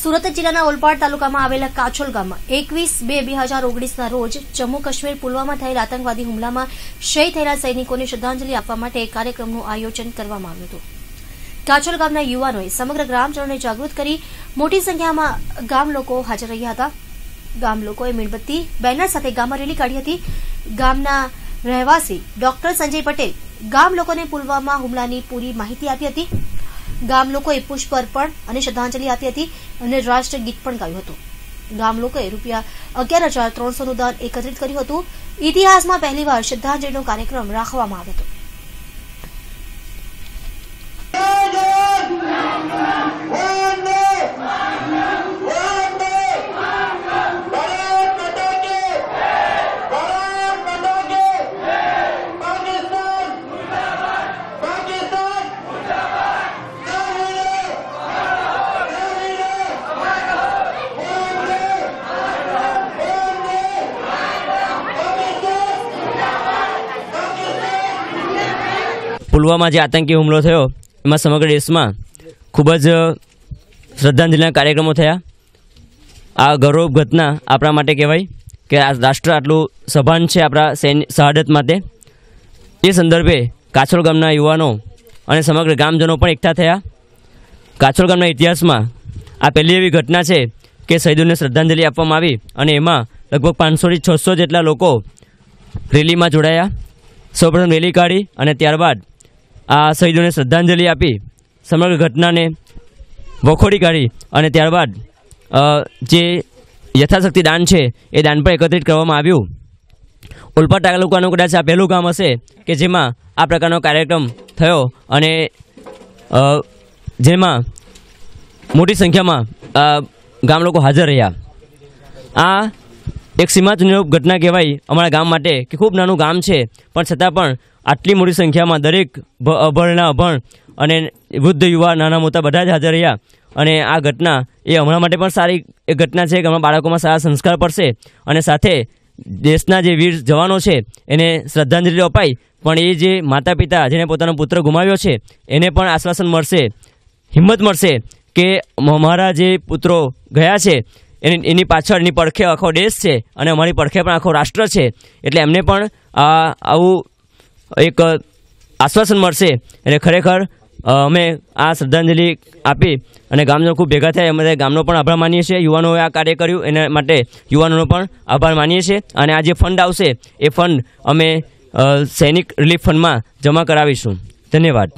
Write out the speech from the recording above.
સુરત જિલ્લાના ઓલપાડ તાલુકામાં આવેલા કાછોલ ગામમાં એકવીસ બે બે હજાર ઓગણીસના રોજ જમ્મુ કાશ્મીર પુલવામાં થયેલા આતંકવાદી હુમલામાં શહીદ થયેલા સૈનિકોને શ્રદ્ધાંજલિ આપવા માટે એક કાર્યક્રમનું આયોજન કરવામાં આવ્યું હતું કાછોલ ગામના યુવાનોએ સમગ્ર ગ્રામજનોને જાગૃત કરી મોટી સંખ્યામાં ગામ લોકો હાજર રહ્યા હતા ગામ લોકોએ મીણબત્તી બેનર સાથે ગામમાં રેલી કાઢી હતી ગામના રહેવાસી ડોક્ટર સંજય પટેલ ગામ લોકોને પુલવામા હુમલાની પૂરી માહિતી આપી હતી ગામ લોકોએ પુષ્પ અર્પણ અને શ્રદ્ધાંજલિ આપી હતી અને રાષ્ટ્રગીત પણ ગાયું હતું ગામ લોકોએ રૂપિયા અગિયાર હજાર ત્રણસોનું દાન એકત્રિત કર્યું હતું ઇતિહાસમાં પહેલીવાર શ્રદ્ધાંજલિનો કાર્યક્રમ રાખવામાં આવ્યો હતો પુલવામા જે આતંકી હુમલો થયો એમાં સમગ્ર દેશમાં ખૂબ જ શ્રદ્ધાંજલિના કાર્યક્રમો થયા આ ગૌરવ ઘટના આપણા માટે કહેવાય કે આ રાષ્ટ્ર આટલું સભાન છે આપણા સૈન્ય શહાદત માટે એ સંદર્ભે કાછોલ ગામના યુવાનો અને સમગ્ર ગામજનો પણ એકઠા થયા કાછોળ ગામના ઇતિહાસમાં આ પહેલી એવી ઘટના છે કે શહીદોને શ્રદ્ધાંજલિ આપવામાં આવી અને એમાં લગભગ પાંચસોથી છસો જેટલા લોકો રેલીમાં જોડાયા સૌપ્રથમ રેલી કાઢી અને ત્યારબાદ આ શહીદોને શ્રદ્ધાંજલિ આપી સમગ્ર ઘટનાને વખોડી કાઢી અને ત્યારબાદ જે યથાશક્તિ દાન છે એ દાન પણ એકત્રિત કરવામાં આવ્યું ઉલપા તાલુકાનું કદાચ આ પહેલું ગામ હશે કે જેમાં આ પ્રકારનો કાર્યક્રમ થયો અને જેમાં મોટી સંખ્યામાં ગામ લોકો હાજર રહ્યા આ એક સીમાચૂનરૂપ ઘટના કહેવાય અમારા ગામ માટે કે ખૂબ નાનું ગામ છે પણ છતાં પણ આટલી મોટી સંખ્યામાં દરેક અભણના અભણ અને વૃદ્ધ યુવા નાના મોટા બધા જ હાજર રહ્યા અને આ ઘટના એ હમણાં માટે પણ સારી એ ઘટના છે કે હમણાં બાળકોમાં સારા સંસ્કાર પડશે અને સાથે દેશના જે વીર જવાનો છે એને શ્રદ્ધાંજલિ અપાય પણ એ જે માતા પિતા જેને પોતાનો પુત્ર ગુમાવ્યો છે એને પણ આશ્વાસન મળશે હિંમત મળશે કે મારા જે પુત્રો ગયા છે એની એની પાછળની પડખે આખો દેશ છે અને અમારી પડખે પણ આખો રાષ્ટ્ર છે એટલે એમને પણ આવું એક આશ્વાસન મળશે એટલે ખરેખર અમે આ શ્રદ્ધાંજલિ આપી અને ગામજનો ખૂબ ભેગા થયા અમે ગામનો પણ આભાર માનીએ છીએ યુવાનોએ આ કાર્ય કર્યું એના માટે યુવાનોનો પણ આભાર માનીએ છીએ અને આ જે ફંડ આવશે એ ફંડ અમે સૈનિક રિલીફ ફંડમાં જમા કરાવીશું ધન્યવાદ